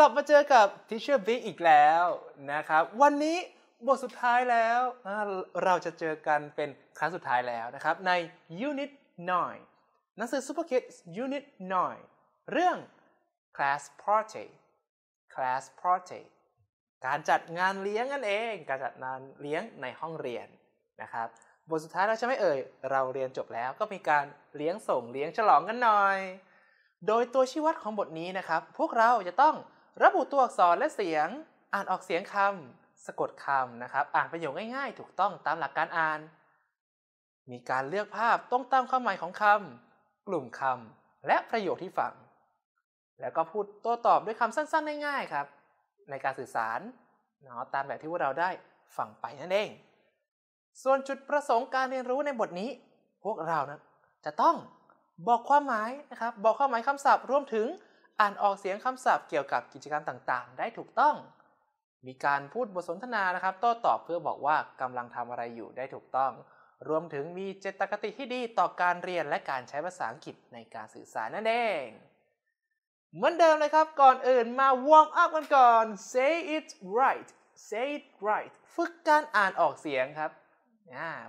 ลับมาเจอกับทิช c h e บ Big อีกแล้วนะครับวันนี้บทสุดท้ายแล้วเราจะเจอกันเป็นครั้งสุดท้ายแล้วนะครับ ใน Unit 9หนังสือ Super Kids Unit 9เรื่อง Class Party Class Party การจัดงานเลี้ยงนั่นเอง การจัดงานเลี้ยงในห้องเรียนนะครับบทสุดท้ายเราใช่ไหมเอ่ยเราเรียนจบแล้วก็มีการเลี้ยงส่งเลี้ยงฉลองกันหน่อย โดยตัวชี้วัดของบทนี้นะครับ พวกเราจะต้องระบุตัวอักษรและเสียง อ่านออกเสียงคำสะกดคำนะครับ อ่านประโยคง่ายๆ ถูกต้องตามหลักการอ่าน มีการเลือกภาพต้องตามความหมายของคำกลุ่มคำและประโยคที่ฟัง แล้วก็พูดโต้ตอบด้วยคำสั้นๆ ง่ายๆครับ ในการสื่อสารเนาะตามแบบที่พวกเราได้ฟังไปนั่นเอง ส่วนจุดประสงค์การเรียนรู้ในบทนี้ พวกเรานะจะต้องบอกความหมายนะครับบอกความหมายคำศัพท์รวมถึงอ่านออกเสียงคำศัพท์เกี่ยวกับกิจกรรมต่างๆ ได้ถูกต้อง มีการพูดบทสนทนานะครับโต้ตอบเพื่อบอกว่ากำลังทำอะไรอยู่ได้ถูกต้อง รวมถึงมีเจตคติที่ดีต่อการเรียนและการใช้ภาษาอังกฤษในการสื่อสารนั่นเอง เหมือนเดิมเลยครับ ก่อนอื่นมาวอร์มอัพกันก่อน say it right say it right ฝึกการอ่านออกเสียงครับ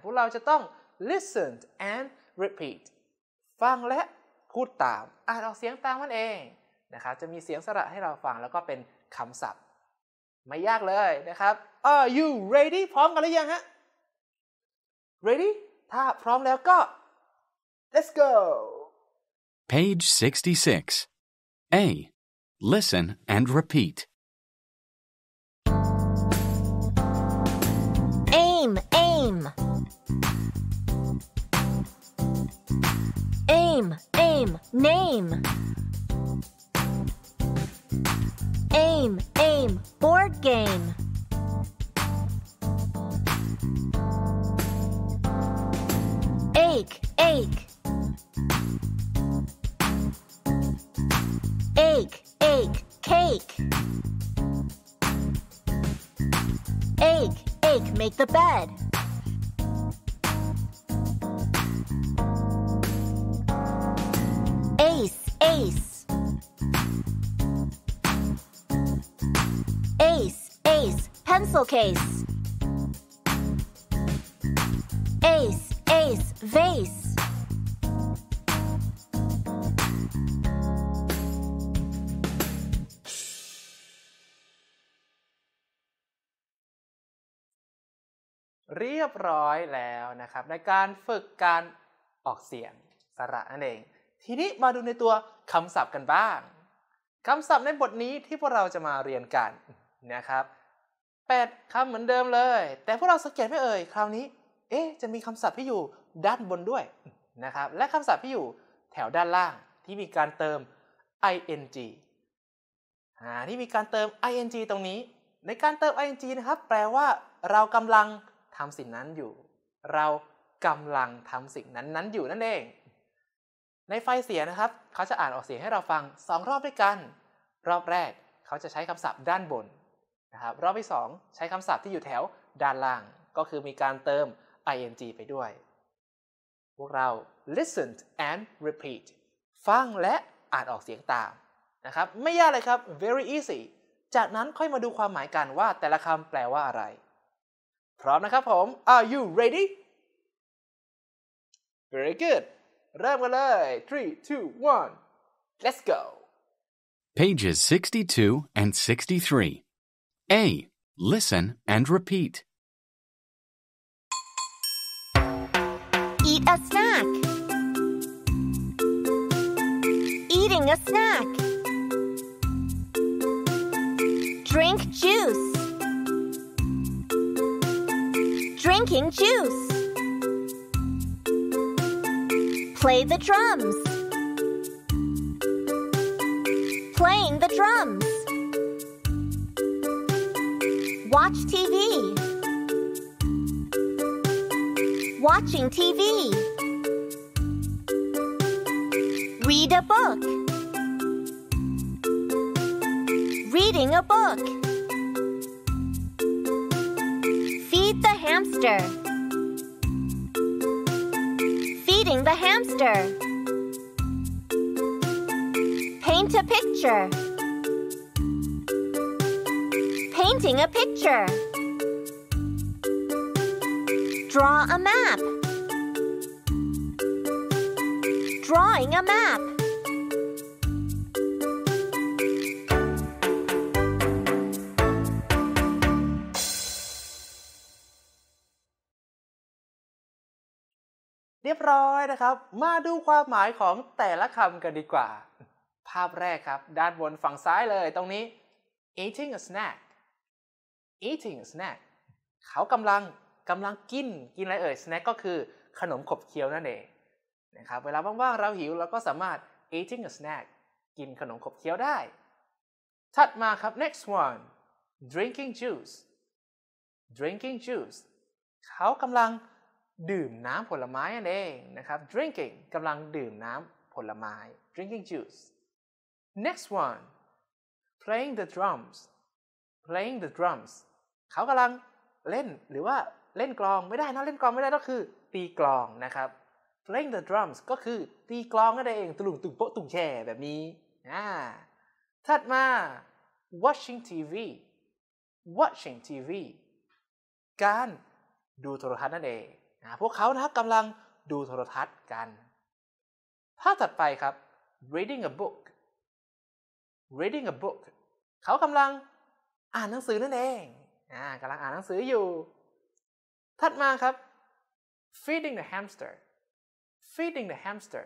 พวกเราจะต้อง listen and repeat ฟังและพูดตาม อ่านออกเสียงตามมันเองนะครับจะมีเสียงสระให้เราฟังแล้วก็เป็นคำศัพท์ ไม่ยากเลยนะครับ Are you ready พร้อมกันหรือยังฮะ ready ถ้าพร้อมแล้วก็ let's go page 66 A listen and repeat aim aim aim aim name Aim, aim, board game. Ache, ache. Ache, ache, cake. Ache, ache, make the bed. pencil case. Ace, ace, vase. เรียบร้อยแล้วนะครับในการฝึกการออกเสียงสระนั่นเอง ทีนี้มาดูในตัวคำศัพท์กันบ้างคำศัพท์ในบทนี้ที่พวกเราจะมาเรียนกันนะครับ8คำเหมือนเดิมเลย แต่พวกเราสังเกตไม่เอ่ยคราวนี้เอ๊จะมีคำศัพท์ที่อยู่ด้านบนด้วยนะครับและคำศัพท์ที่อยู่แถวด้านล่างที่มีการเติม ing อ่าที่มีการเติม ing ตรงนี้ ในการเติม ing นะครับแปลว่าเรากำลังทำสิ่งนั้นอยู่ เรากำลังทำสิ่งนั้นนั้นอยู่นั่นเอง ในไฟเสียนะครับ เขาจะอ่านออกเสียงให้เราฟัง2รอบด้วยกัน รอบแรกเขาจะใช้คำศัพท์ด้านบนนะครับรอบที่2ใช้คำศัพท์ที่อยู่แถวด้านล่าง ก็คือมีการเติม ing ไปด้วย พวกเรา listen and repeat ฟังและอ่านออกเสียงตามนะครับ ไม่ยากเลยครับ very easy จากนั้นค่อยมาดูความหมายกันว่าแต่ละคำแปลว่าอะไร พร้อมนะครับผม are you ready very good เริ่มกันเลย three two one let's go pages 62 and 63 A. Listen and repeat. Eat a snack. Eating a snack. Drink juice. Drinking juice. Play the drums. Playing the drums. Watch TV. Watching TV. Read a book. Reading a book. Feed the hamster. Feeding the hamster. Paint a picture. painting a picture. Draw a map. Drawing a map. รียบร้อยนะครับ มาดูความหมายของแต่ละคำกันดีกว่า ภาพแรกครับ ด้านบนฝั่งซ้ายเลยตรงนี้ eating a snack eating snack เขากำลังกำลังกินกินอะไรเอ่ย snack ก็คือขนมขบเคี้ยวนั่นเองนะครับเวลาว่างๆเราหิวเราก็สามารถ eating a snack กินขนมขบเคี้ยวได้ ถัดมาครับ next one drinking juice drinking juice เขากำลังดื่มน้ำผลไม้นั่นเองนะครับ drinking กำลังดื่มน้ำผลไม้ drinking juice next one playing the drums playing the drums เขากำลังเล่นหรือว่าเล่นกลองไม่ได้นะ เล่นกลองไม่ได้ก็คือตีกลองนะครับ playing the drums ก็คือตีกลองนั่นเองตุลุงตุ่งโปะตุ่งแช่แบบนี้นะถัดมา watching TV watching TV การดูโทรทัศน์นั่นเองพวกเขานะักำลังดูโทรทัศน์กันภาพถัดไปครับ reading a book reading a book เขากำลังอ่านหนังสือนั่นเอง่ากำลังอ่านหนังสืออยู่ ถัดมาครับ feeding the hamster feeding the hamster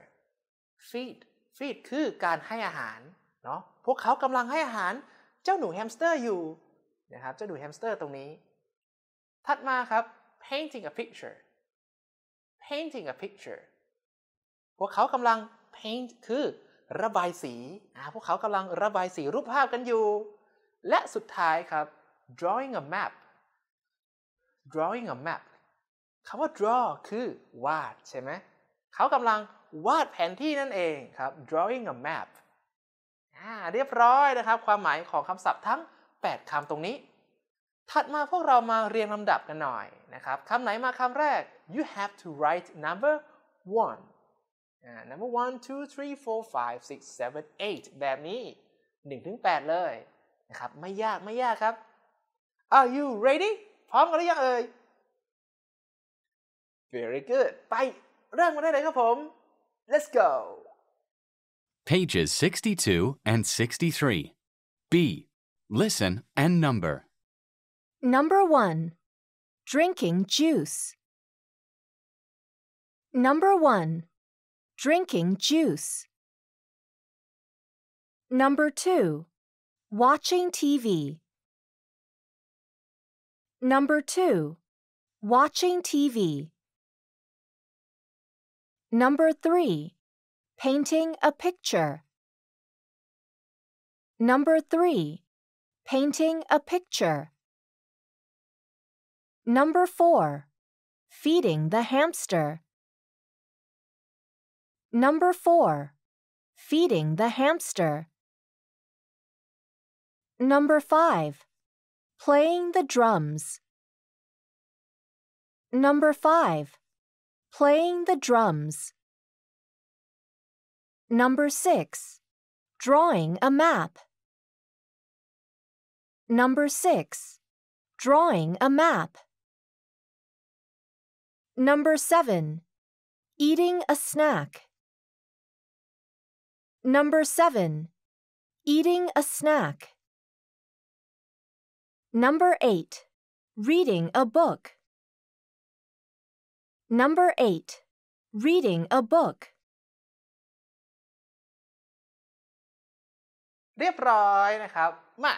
feed feed คือการให้อาหารเนาะ พวกเขากำลังให้อาหารเจ้าหนูแฮมสเตอร์อยู่นะครับ เจ้าหนูแฮมสเตอร์ตรงนี้ ถัดมาครับ painting a picture painting a picture พวกเขากำลัง paint คือระบายสีอ่าพวกเขากำลังระบายสีรูปภาพกันอยู่ และสุดท้ายครับ drawing a map drawing a map คำว่า draw คือ วาด ใช่ไหม เขากำลัง วาดแผนที่นั่นเองครับ drawing a map เรียบร้อยนะครับ ความหมายของคำศัพท์ทั้ง 8คำตรงนี้ ถัดมาพวกเรามาเรียงลำดับกันหน่อยนะครับคำไหนมาคำแรก you have to write number one number one two three four five six seven eight แบบนี้ 1-8 เลยนะครับ ไม่ยากไม่ยากครับ Are you ready พร้อมกันหรือยังเอ่ย Very good ไปเริ่มกันได้เลยครับผม Let's go Pages 62 and 63 B Listen and number Number 1 Drinking juice Number 1 Drinking juice Number 2 Watching TV Number 2. Watching TV. Number 3. Painting a picture. Number 3. Painting a picture. Number 4. Feeding the hamster. Number 4. Feeding the hamster. Number 5. Playing the drums. Number 5. Playing the drums. Number 6. Drawing a map. Number 6. Drawing a map. Number 7. Eating a snack. Number 7. Eating a snack. Number 8. Reading a book. Number 8. Reading a book. เรียบร้อยนะครับ มา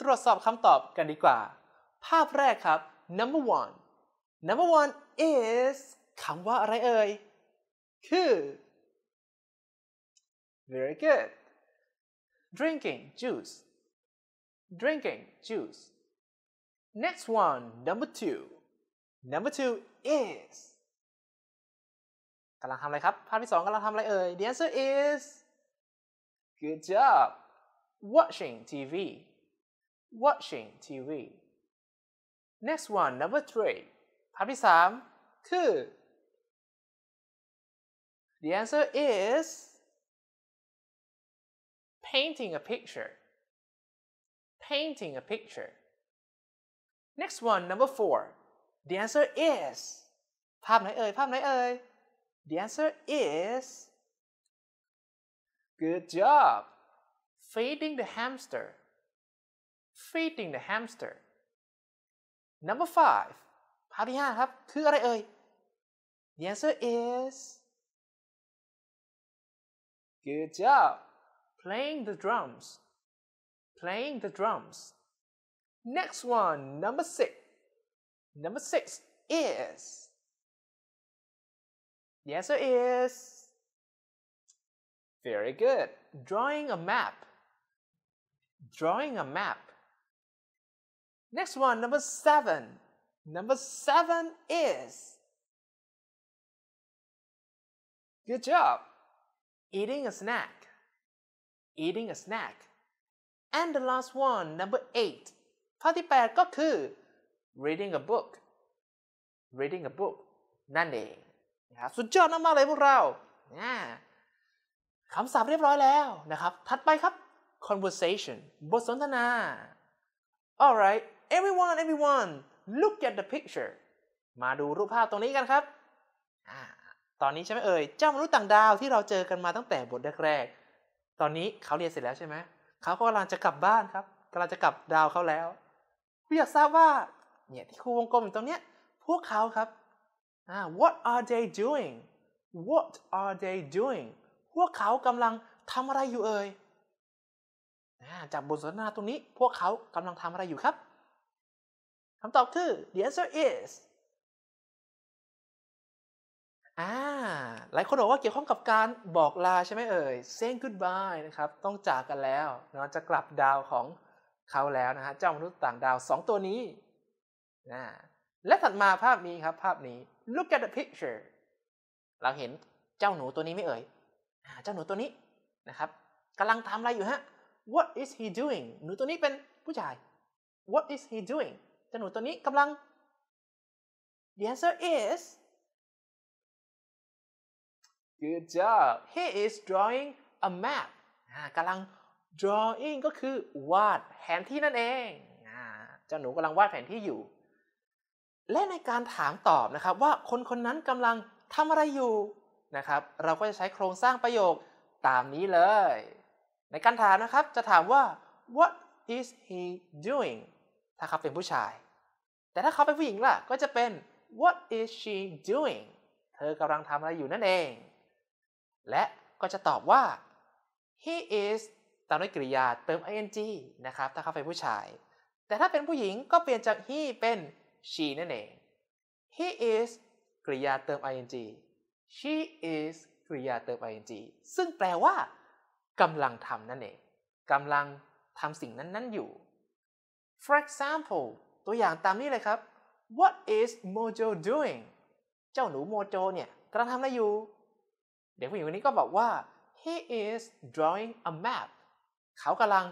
ตรวจสอบคำตอบกันดีกว่า ภาพแรกครับ number one number one is คำว่าอะไรเอ่ยคือ very good drinking juice drinking juice Next one, number two. Number two is กำลังทำอะไรครับ The answer is good job watching TV watching TV next one number three ภาพที่สามคือ The answer is painting a picture painting a picture Next one, number four. The answer is The answer is Good job feeding the hamster feeding the hamster number five The answer is Good job playing the drums playing the drums Next one, number six. Number six is. Yes, it is. Very good. Drawing a map. Drawing a map. Next one, number seven. Number seven is. Good job. Eating a snack. Eating a snack. And the last one, number eight. ข้อที่8ก็คือ reading a book reading a book นั่นเองนะครับสุดยอดมากเลยพวกเรา คำศัพท์เรียบร้อยแล้วนะครับ ถัดไปครับ conversation บทสนทนา alright everyone everyone look at the picture มาดูรูปภาพตรงนี้กันครับ ตอนนี้ใช่ไหมเอ่ย เจ้ามนุษย์ต่างดาวที่เราเจอกันมาตั้งแต่บทแรกๆตอนนี้เขาเรียนเสร็จแล้วใช่ไหม เขากำลังจะกลับบ้านครับกำลังจะกลับดาวเขาแล้วคุณอยากทราบว่าเนี่ย ที่ครูวงกลมอยู่ตรงเนี้ยพวกเขาครับ what are they doing what are they doing พวกเขากำลังทำอะไรอยู่เอ่ย จากบทสนทนาตรงนี้ พวกเขากำลังทำอะไรอยู่ครับคำตอบคือ the answer is อ่าหลายคนบอกว่าเกี่ยวข้องกับการบอกลาใช่ไหมเอ่ย saying goodbye นะครับ ต้องจากกันแล้ว เนาะจะกลับดาวของเขาแล้วนะฮะเจ้ามนุษย์ต่างดาวสองตัวนี้นะและถัดมาภาพนี้ครับ ภาพนี้ look at the picture เราเห็นเจ้าหนูตัวนี้ไม่เอ่ยเจ้าหนูตัวนี้นะครับกำลังทำอะไรอยู่ฮะ what is he doing หนูตัวนี้เป็นผู้ชาย what is he doing เจ้าหนูตัวนี้กำลัง the answer is good job he is drawing a map กำลัง drawing ก็คือวาดแผนที่นั่นเองเจ้าหนูกำลังวาดแผนที่อยู่ และในการถามตอบนะครับ ว่าคนคนนั้นกำลังทำอะไรอยู่นะครับ เราก็จะใช้โครงสร้างประโยคตามนี้เลย ในการถามนะครับ จะถามว่า what is he doing ถ้าเขาเป็นผู้ชาย แต่ถ้าเขาเป็นผู้หญิงล่ะ ก็จะเป็น what is she doing เธอกำลังทำอะไรอยู่นั่นเอง และก็จะตอบว่า he is ตามด้วยกริยาเติม ing นะครับ ถ้าเขาเป็นผู้ชาย แต่ถ้าเป็นผู้หญิงก็เปลี่ยนจาก he เป็น she นั่นเอง he is กริยาเติม ing she is กริยาเติม ing ซึ่งแปลว่ากำลังทำนั่นเองกำลังทำสิ่งนั้นๆ อยู่ for example ตัวอย่างตามนี้เลยครับ what is Mojo doing เจ้าหนูโมโจเนี่ยกำลังทำอะไรอยู่ เด็กผู้หญิงคนนี้ก็บอกว่า he is drawing a map เขากำลัง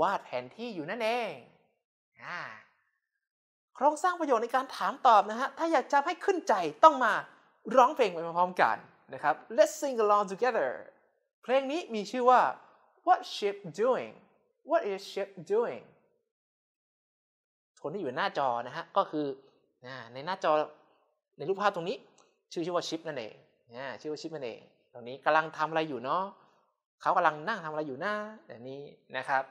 วาดแผนที่อยู่นั่นเองโครงสร้างประโยชน์ในการถามตอบนะฮะ ถ้าอยากจะให้ขึ้นใจต้องมาร้องเพลงไปพร้อมกันนะครับ Let's sing along together เพลงนี้มีชื่อว่า What ship doing What is ship doing คนที่อยู่หน้าจอนะฮะ ก็คือ ในหน้าจอในรูปภาพตรงนี้ชื่อชื่อว่าชิปนั่นเองชื่อว่าชิปนั่นเอง ตรงนี้กำลังทำอะไรอยู่เนาะเขากำลังนั่งทำอะไรอยู่หน้าอย่างนี้นะครับ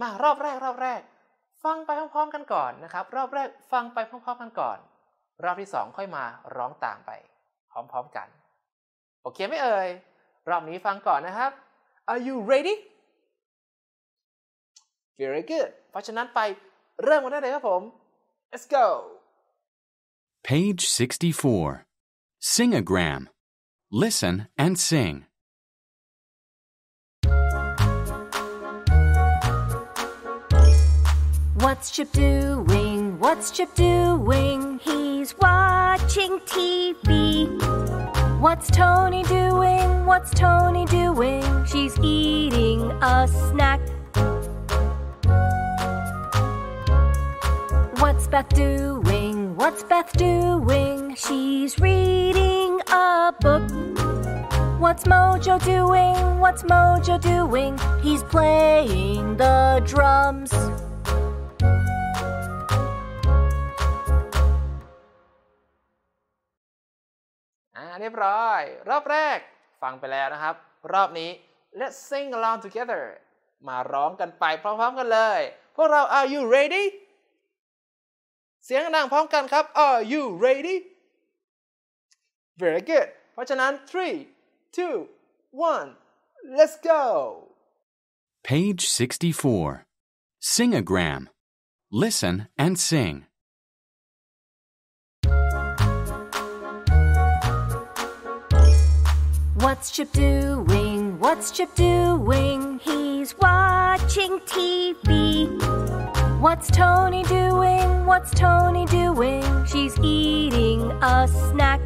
มารอบแรก รอบแรกฟังไปพร้อมๆกันก่อนนะครับรอบแรก ฟังไปพร้อมๆกันก่อนรอบที่สองค่อยมาร้องตามไป พร้อมๆกันโอเคไหมเอ่ย รอบนี้ฟังก่อนนะครับ Are you ready Very good เพราะฉะนั้นไปเริ่มกันได้เลยครับผม Let's go Page 64 Singagram Listen and sing What's Chip doing? What's Chip doing? He's watching TV. What's Tony doing? What's Tony doing? She's eating a snack. What's Beth doing? What's Beth doing? She's reading a book. What's Mojo doing? What's Mojo doing? He's playing the drums. รียบร้อยรอบแรก ฟังไปแล้วนะครับ รอบนี้ let's sing along together มาร้องกันไปพร้อมๆกันเลยพวกเรา are you ready เสียงดังพร้อมกันครับ are you ready very good เพราะฉะนั้น three two one let's go page 64 singagram listen and sing What's Chip doing? What's Chip doing? He's watching TV. What's Tony doing? What's Tony doing? She's eating a snack.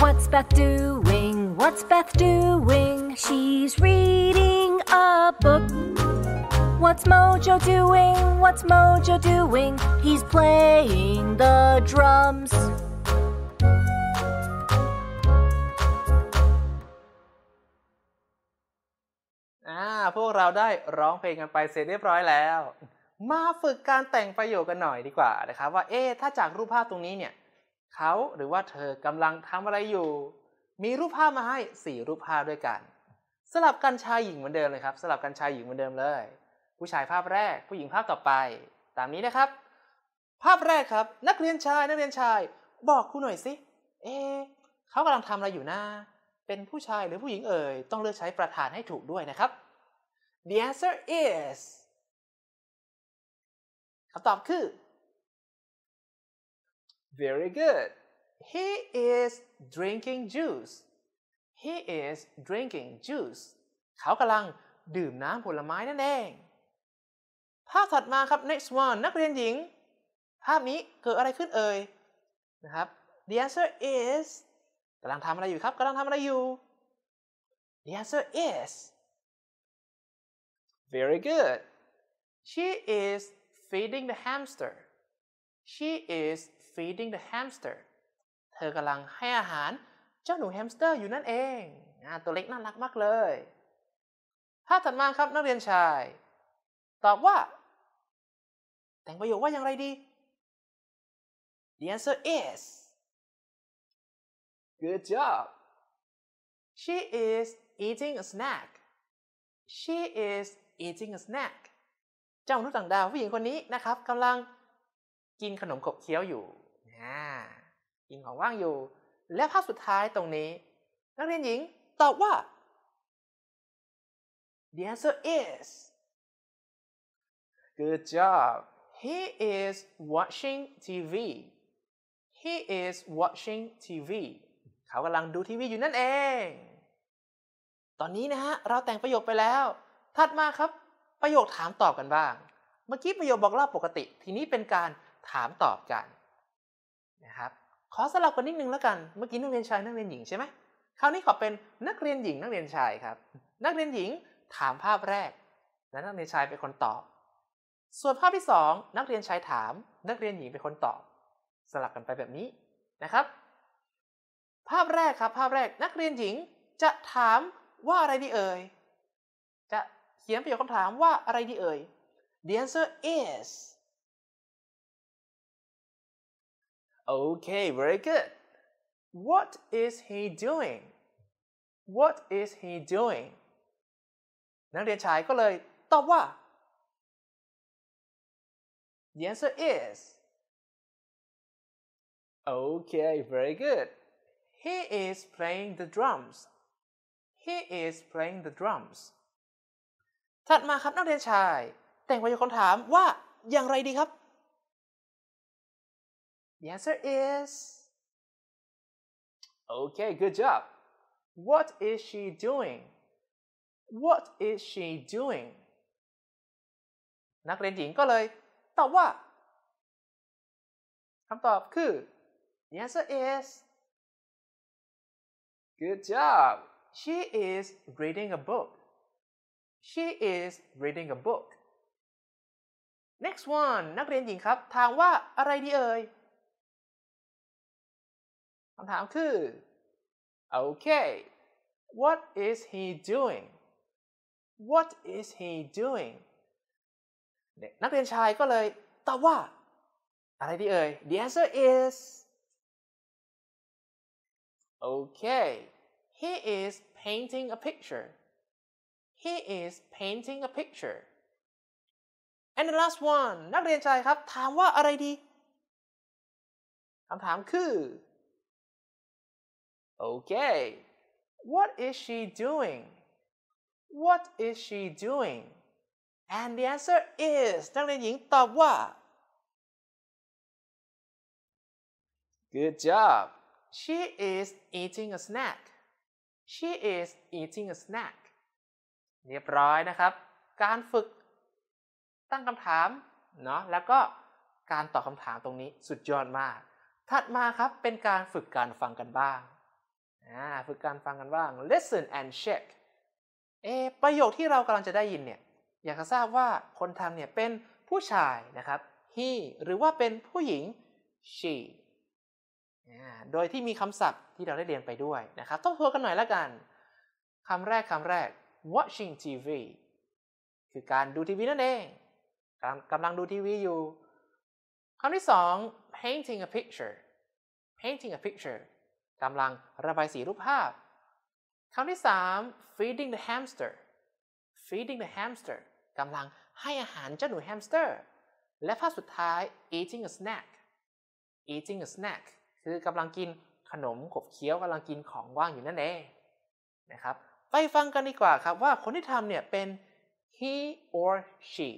What's Beth doing? What's Beth doing? She's reading a book. What's Mojo doing? What's Mojo doing? He's playing the drums. เราได้ร้องเพลงกันไปเสร็จเรียบร้อยแล้ว มาฝึกการแต่งประโยคกันหน่อยดีกว่านะครับ ว่าเอ๊ถ้าจากรูปภาพตรงนี้เนี่ยเขาหรือว่าเธอกำลังทำอะไรอยู่ มีรูปภาพมาให้4รูปภาพด้วยกันสลับกันชายหญิงเหมือนเดิมเลยครับ สลับกันชายหญิงเหมือนเดิมเลย ผู้ชายภาพแรกผู้หญิงภาพต่อไป ตามนี้นะครับ ภาพแรกครับ นักเรียนชาย นักเรียนชายบอกครูหน่อยสิเอ๊เขากำลังทำอะไรอยู่นะเป็นผู้ชายหรือผู้หญิงเอ่ย ต้องเลือกใช้ประธานให้ถูกด้วยนะครับ The answer is คำตอบคือ very good he is drinking juice he is drinking juice เขากำลังดื่มน้ำผลไม้นั่นเอง ภาพถัดมาครับ next one นักเรียนหญิง ภาพนี้เกิดอะไรขึ้นเอ่ย นะครับ the answer is กำลังทำอะไรอยู่ครับ กำลังทำอะไรอยู่ the answer is Very good. She is feeding the hamster. She is feeding the hamster. เธอกำลังให้อาหารเจ้าหนูแฮมสเตอร์อยู่นั่นเอง ตัวเล็กน่ารักมากเลยภาพถัดมาครับนักเรียนชาย ตอบว่า แต่งประโยคว่าอย่างไรดี The answer is Good job She is eating a snack She is eating a snack เจ้ามนุษย์ต่างดาวผู้หญิงคนนี้นะครับกำลังกินขนมขบเคี้ยวอยู่นะกินของว่างอยู่ และภาพสุดท้ายตรงนี้ นักเรียนหญิงตอบว่า The answer is Good job He is watching TV He is watching TV เขากำลังดูทีวีอยู่นั่นเอง ตอนนี้นะฮะเราแต่งประโยคไปแล้วถัดมาครับ ประโยคถามตอบกันบ้าง เมื่อกี้ประโยคบอกเล่าปกติทีนี้เป็นการถามตอบกันนะครับ ขอสลับกันนิดนึงแล้วกัน เมื่อกี้นักเรียนชายนักเรียนหญิงใช่ไหมคราวนี้ขอเป็นนักเรียนหญิง นักเรียนชายครับ นักเรียนหญิงถามภาพแรกและนักเรียนชายเป็นคนตอบ ส่วนภาพที่สองนักเรียนชายถาม นักเรียนหญิงเป็นคนตอบ สลับกันไปแบบนี้นะครับ ภาพแรกครับภาพแรกนักเรียนหญิงจะถามว่าอะไรดีเอ่ยเขียนประโยคคำถามว่า อะไรดีเอ่ย The answer is Okay very good What is he doing What is he doing นักเรียนชายก็เลย ตอบว่า The answer is Okay very good He is playing the drums He is playing the drums ถัดมาครับ นักเรียนชาย แต่งประโยคคำถามว่าอย่างไรดีครับ The answer is Okay good job What is she doing What is she doing นักเรียนหญิงก็เลย ตอบว่าคำตอบคือ The answer is Good job She is reading a book she is reading a book next one นักเรียนหญิงครับถามว่าอะไรดีเอ่ยคำถามคือ okay what is he doing what is he doing นักเรียนชายก็เลยตอบว่า the answer is okay he is painting a picture he is painting a picture and the last one นักเรียนชายครับ ถามว่า อะไรดีคำถาม คือ okay what is she doing what is she doing and the answer is นักเรียนหญิงตอบว่า good job she is eating a snack she is eating a snack เรียบร้อยนะครับ การฝึกตั้งคำถามเนาะแล้วก็การตอบคำถามตรงนี้สุดยอดมาก ถัดมาครับเป็นการฝึกการฟังกันบ้าง ฝึกการฟังกันบ้าง listen and check เอประโยคที่เรากำลังจะได้ยินเนี่ย อยากจะทราบว่าคนทำเนี่ยเป็นผู้ชายนะครับ he หรือว่าเป็นผู้หญิง she โดยที่มีคำศัพท์ที่เราได้เรียนไปด้วยนะครับต้องทวนกันหน่อยละกันคำแรกคำแรก watching TV คือการดูทีวีนั่นเอง กำกำลังดูทีวีอยู่ คำที่สอง painting a picture painting a picture กำลังระบายสีรูปภาพ คำที่สาม feeding the hamster feeding the hamster กำลังให้อาหารเจ้าหนูแฮมสเตอร์ และภาพสุดท้าย eating a snack eating a snack คือกำลังกินขนมขบเคี้ยวกำลังกินของว่างอยู่นั่นเองนะครับไปฟังกันดีกว่าครับ ว่าคนที่ทำเนี่ยเป็น he or she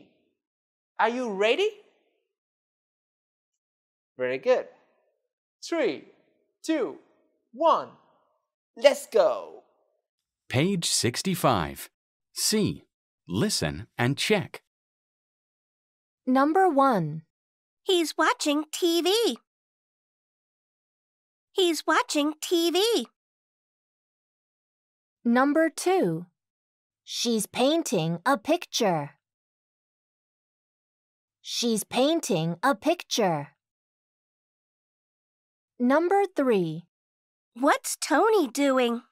Are you ready? Very good. Three, two, one. Let's go. Page 65. C. Listen and check. Number one. He's watching TV. He's watching TV. Number two. She's painting a picture. She's painting a picture. Number three. What's Tony doing?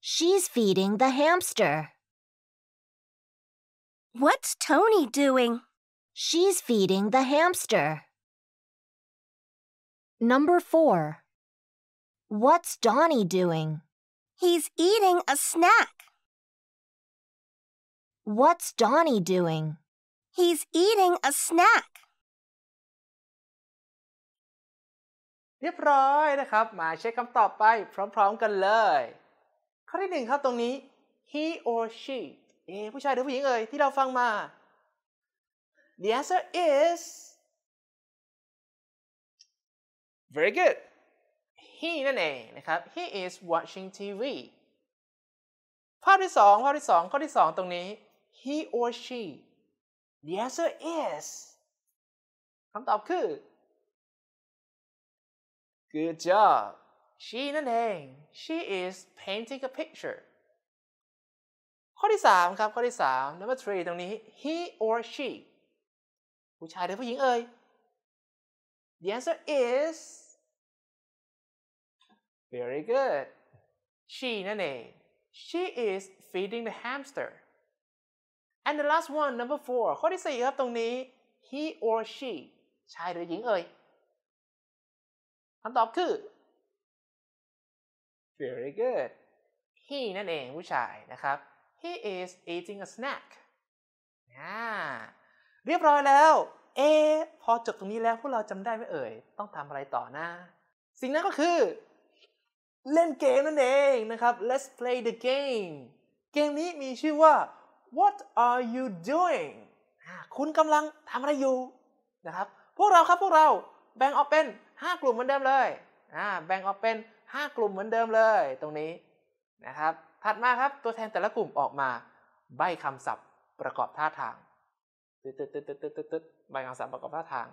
She's feeding the hamster. What's Tony doing? She's feeding the hamster. Number four. What's Donnie doing? He's eating a snack. What's Donnie doing? He's eating a snack. เรียบร้อยนะครับ มาเช็คคำตอบไป พร้อมๆกันเลย ข้อที่หนึ่งครับตรงนี้ he or she เอผู้ชายหรือผู้หญิงเอ่ยที่เราฟังมา The answer is very good he นั่นเองนะครับ he is watching TV ภาพที่สองภาพที่สองข้อที่สองตรงนี้ he or she the answer is คำตอบคือ good job she นั่นเอง she is painting a picture ข้อที่สามครับ ข้อที่สาม number three ตรงนี้ he or she ผู้ชายหรือผู้หญิงเอ่ย the answer is very good she นั่นเอง she is feeding the hamster and the last one number four ข้อที่สี่ครับตรงนี้ he or she ชายหรือหญิงเอ่ยคำตอบคือ very good he นั่นเอง ผู้ชายนะครับ he is eating a snack นเรียบร้อยแล้ว เอ พอจบตรงนี้แล้วพวกเราจำได้ไหมเอ่ย ต้องทำอะไรต่อนะ สิ่งนั้นก็คือเล่นเกมนั่นเองนะครับ let's play the game เกมนี้มีชื่อว่า what are you doing คุณกำลังทำอะไรอยู่นะครับ พวกเราครับพวกเราแบ่งออกเป็น 5 กลุ่มเหมือนเดิมเลย แบ่งออกเป็น5กลุ่มเหมือนเดิมเลย ตรงนี้นะครับ ถัดมาครับตัวแทนแต่ละกลุ่มออกมา ใบคำศัพท์ประกอบท่าทางตึ๊ดตึ๊ดตึ๊ดตึ๊ดตึ๊ดตึ๊ดใบคำศัพท์ประกอบท่าทาง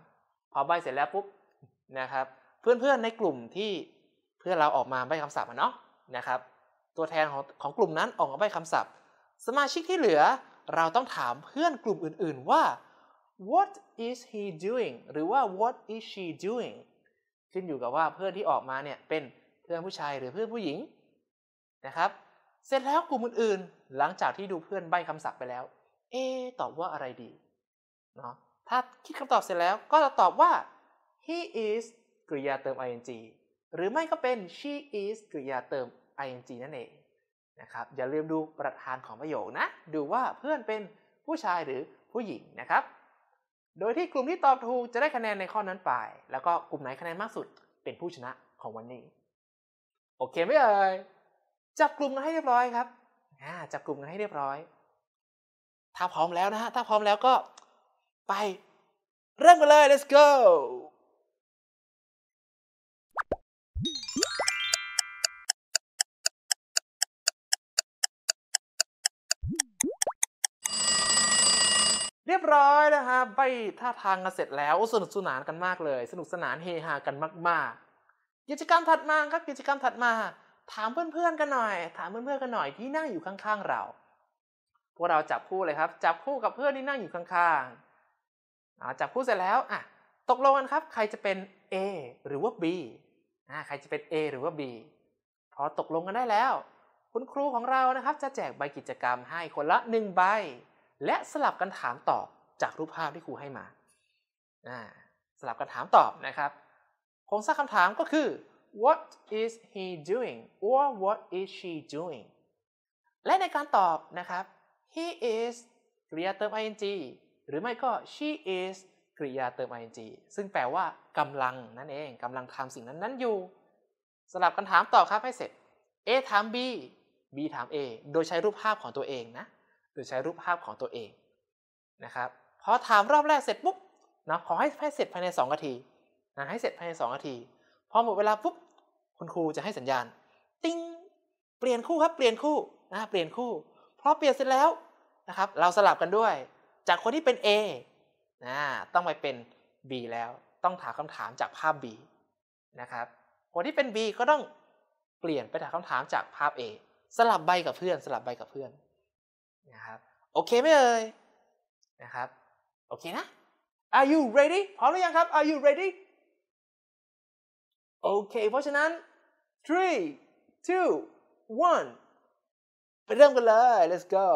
พอใบเสร็จแล้วปุ๊บนะครับ เพื่อนๆ ในกลุ่มที่พื่อเราออกมาใบคำศัพท์เนาะนะครับตัวแทนของของกลุ่มนั้นออกมาใบคำศัพท์ สมาชิกที่เหลือเราต้องถามเพื่อนกลุ่มอื่นๆว่า what is he doing หรือว่า what is she doing ขึ้นอยู่กับว่าเพื่อนที่ออกมาเนี่ยเป็นเพื่อนผู้ชายหรือเพื่อนผู้หญิงนะครับเสร็จแล้วกลุ่มอื่นๆ หลังจากที่ดูเพื่อนใบคำศัพท์ไปแล้วเอตอบว่าอะไรดีเนาะถ้าคิดคำตอบเสร็จแล้วก็จะตอบว่า he is กริยาเติม ing หรือไม่ก็เป็น she is กริยาเติม ing นั่นเอง นะครับอย่าลืมดูประธานของประโยค นะ ดูว่าเพื่อนเป็นผู้ชายหรือผู้หญิงนะครับ โดยที่กลุ่มที่ตอบถูก จะได้คะแนนในข้อนั้นไป แล้วก็กลุ่มไหนคะแนนมากสุดเป็นผู้ชนะของวันนี้ โอเคไหมเอ่ยจับกลุ่มกันให้เรียบร้อยครับจับกลุ่มกันให้เรียบร้อย ถ้าพร้อมแล้วนะฮะถ้าพร้อมแล้วก็ ไป เริ่มกันเลย let's go บร้อยนะครับใบท่าทางกันเสร็จแล้วสนุกสนานกันมากเลย สนุกสนานเฮฮากันมากๆกิจกรรมถัดมาครับกิจกรรมถัดมา ถามเพื่อนๆกันหน่อย ถามเพื่อนๆกันหน่อยที่นั่งอยู่ข้าง ๆ เรา พวกเราจับคู่เลยครับจับคู่กับเพื่อนที่นั่งอยู่ข้างๆจับคู่เสร็จแล้วอ่ะตกลงกันครับ ใครจะเป็น A หรือว่า B อ่าใครจะเป็น A หรือว่า B พอตกลงกันได้แล้ว คุณครูของเรานะครับ จะแจกใบกิจกรรมให้คนละหนึ่งใบและสลับกันถามตอบจากรูปภาพที่ครูให้มาสลับกันถามตอบนะครับโครงสร้างคำถามก็คือ what is he doing or what is she doing และในการตอบนะครับ he is กริยาเติม ing หรือไม่ก็ she is กริยาเติม ing ซึ่งแปลว่ากำลังนั่นเองกำลังทำสิ่งนั้นนั้นอยู่ สลับกันถามตอบครับให้เสร็จ A ถาม B B ถาม A โดยใช้รูปภาพของตัวเองนะหรือใช้รูปภาพของตัวเองนะครับพอถามรอบแรกเสร็จปุ๊บนะขอให้ให้เสร็จภายใน2นาทีนะให้เสร็จภายใน2นาที พอหมดเวลาปุ๊บคุณครูจะให้สัญญาณ ติ้งเปลี่ยนคู่ครับเปลี่ยนคู่นะ เปลี่ยนคู่พอเปลี่ยนเสร็จแล้วนะครับ เราสลับกันด้วย จากคนที่เป็น A นะต้องไปเป็น B แล้ว ต้องถามคำถามจากภาพ B นะครับคนที่เป็น B ก็ต้องเปลี่ยนไปถามคำถามจากภาพ A สลับใบกับเพื่อนสลับใบกับเพื่อนนะครับ โอเคไหมเอ่ยนะครับ โอเคนะ Are you ready พร้อมหรือยังครับ Are you ready โอเค เพราะฉะนั้น three two one ไปเริ่มกันเลย let's go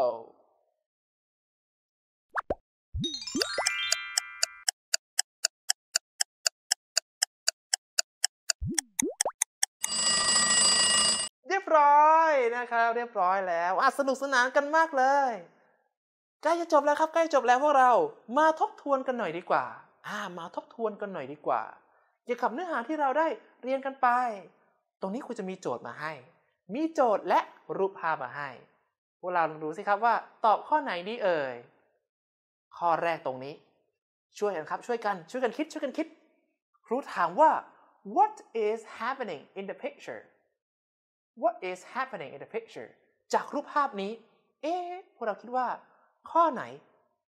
ร้อยนะครับเรียบร้อยแล้วอ่ะสนุกสนานกันมากเลยใกล้จะจบแล้วครับใกล้จบแล้วพวกเรา มาทบทวนกันหน่อยดีกว่า อ่า มาทบทวนกันหน่อยดีกว่าเกี่ยวกับเนื้อหาที่เราได้เรียนกันไป ตรงนี้ครูจะมีโจทย์มาให้ มีโจทย์และรูปภาพมาให้ พวกเราลองดูสิครับว่า ตอบข้อไหนดีเอ่ยข้อแรกตรงนี้ ช่วยกันครับช่วยกันช่วยกันคิด ช่วยกันคิดครูถามว่า what is happening in the picture what is happening in the picture จากรูปภาพนี้ เอ๊พวกเราคิดว่า ข้อไหน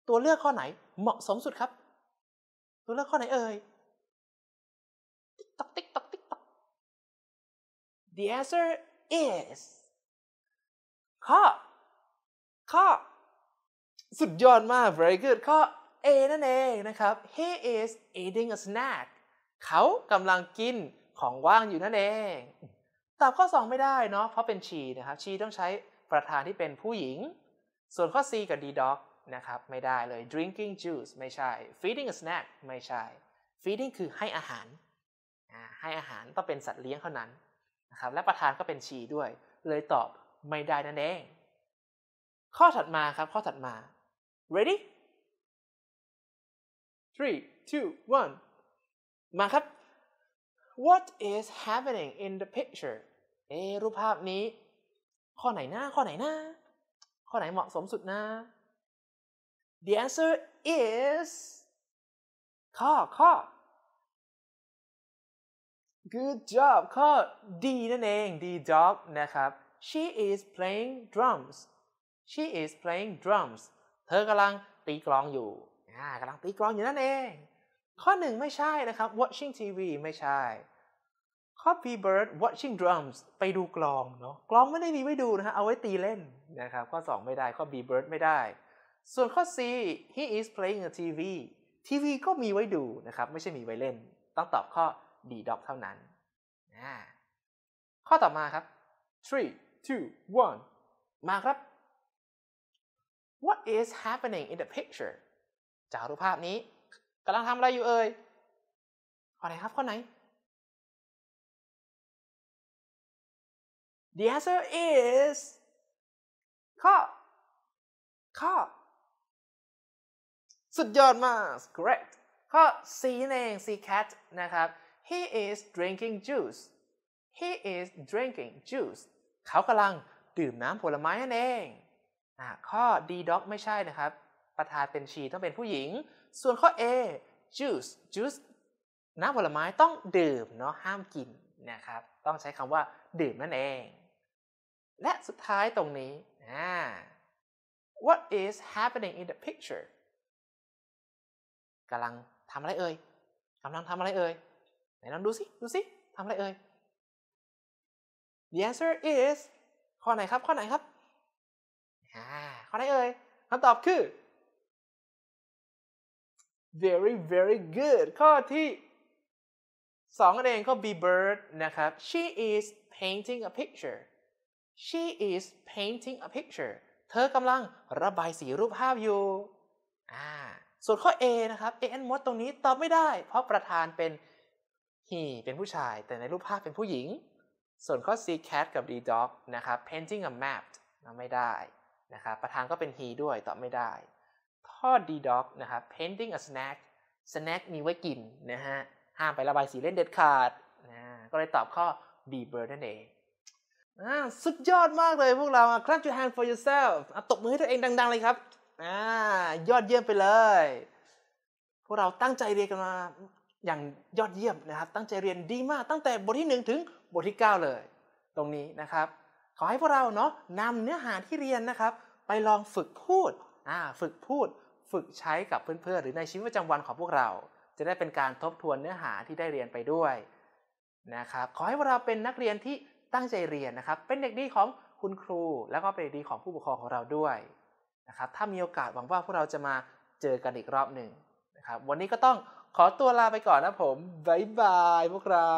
ตัวเลือกข้อไหนเหมาะสมสุดครับ ตัวเลือกข้อไหนเอ่ยติ๊กตอกติ๊กตอกติ๊กตอก the answer is ข้อ ข้อ สุดยอดมาก very good ข้อ A นั่นเองนะครับ he is eating a snack เขากำลังกินของว่างอยู่นั่นเองตอบข้อ 2 ไม่ได้เนาะเพราะเป็นชีนะครับชีต้องใช้ประธานที่เป็นผู้หญิง ส่วนข้อ C กับ D dog นะครับไม่ได้เลย drinking juice ไม่ใช่ feeding a snack ไม่ใช่ feeding คือให้อาหาร ให้อาหารต้องเป็นสัตว์เลี้ยงเท่านั้นนะครับ และประธานก็เป็นชีด้วย เลยตอบไม่ได้นั่นเองข้อถัดมาครับข้อถัดมา ready three two one มาครับ what is happening in the picture เอรูปภาพนี้ ข้อไหนนะข้อไหนนะข้อไหนเหมาะสมสุดนะ The answer is ข้อข้อ Good job ข้อดีนั่นเอง D job นะครับ She is playing drums She is playing drums เธอกำลังตีกลองอยู่กำลังตีกลองอยู่นั่นเอง ข้อหนึ่งไม่ใช่นะครับ watching TV ไม่ใช่ Copy Bird Watching Drums ไปดูกลองเนาะกลองไม่ได้มีไว้ดูนะฮะเอาไว้ตีเล่นนะครับข้อ 2 ไม่ได้ข้อ B Bird ไม่ได้ ส่วนข้อ C he is playing a TV ทีวีก็มีไว้ดูนะครับไม่ใช่มีไว้เล่น ต้องตอบข้อ D d o g เท่านั้นนะข้อต่อมาครับ three two one มาครับ what is happening in the picture จากรูปภาพนี้กำลังทำอะไรอยู่เอ่ยข้อไหนครับ ข้อไหน The answer is ข้อข้อสุดยอดมาก correct ข้อ C นั่นเอง C cat นะครับ he is drinking juice he is drinking juice เขากำลังดื่มน้ำผลไม้นั่นเองอข้อ D dog ไม่ใช่นะครับ ประธานเป็นชีต้องเป็นผู้หญิง ส่วนข้อ A juice juice น้ำผลไม้ต้องดื่มเนาะ ห้ามกินนะครับ ต้องใช้คำว่า ดื่มนั่นเองและสุดท้ายตรงนี้ what is happening in the picture กำลังทำอะไรเอ่ยกำลังทำอะไรเอ่ย ไหนลองดูสิ ดูสิทำอะไรเอ่ย the answer is ข้อไหนครับ ข้อไหนครับ ข้อไหนเอ่ยคำตอบคือ very very good ข้อที่สองนั่นเองข้อ B bird นะครับ she is painting a picture she is painting a picture เธอกำลังระบายสีรูปภาพอยู่อ่าส่วนข้อ A นะครับ A N a t ตรงนี้ตอบไม่ได้ เพราะประธานเป็น he เป็นผู้ชาย แต่ในรูปภาพเป็นผู้หญิง ส่วนข้อ C cat กับ D dog นะครับ painting a map ไม่ได้นะครับ ประธานก็เป็น he ด้วยตอบไม่ได้ ข้อ D dog นะครับ painting a snack snack มีไว้กินนะฮะ ห้ามไประบายสีเล่นเด็ดขาดนะก็เลยตอบข้อ B bird นั่นเองสุดยอดมากเลยพวกเรา clap your hand for yourself ่ตบมือให้ตัวเองดัง ๆ เลยครับอยอดเยี่ยมไปเลย พวกเราตั้งใจเรียนกันมาอย่างยอดเยี่ยมนะครับ ตั้งใจเรียนดีมากตั้งแต่บทที่ 1 ถึงบทที่ 9 เลย ตรงนี้นะครับ ขอให้พวกเราเนาะนำเนื้อหาที่เรียนนะครับ ไปลองฝึกพูดฝึกพูดฝึกใช้กับเพื่อน ๆหรือในชีวิตประจำวันของพวกเรา จะได้เป็นการทบทวนเนื้อหาที่ได้เรียนไปด้วยนะครับขอให้พวกเราเป็นนักเรียนที่ตั้งใจเรียนนะครับ เป็นเด็กดีของคุณครู แล้วก็เป็นเด็กดีของผู้ปกครองของเราด้วยนะครับ ถ้ามีโอกาสหวังว่าพวกเราจะมาเจอกันอีกรอบหนึ่งนะครับ วันนี้ก็ต้องขอตัวลาไปก่อนนะผม บ๊ายบาย พวกเรา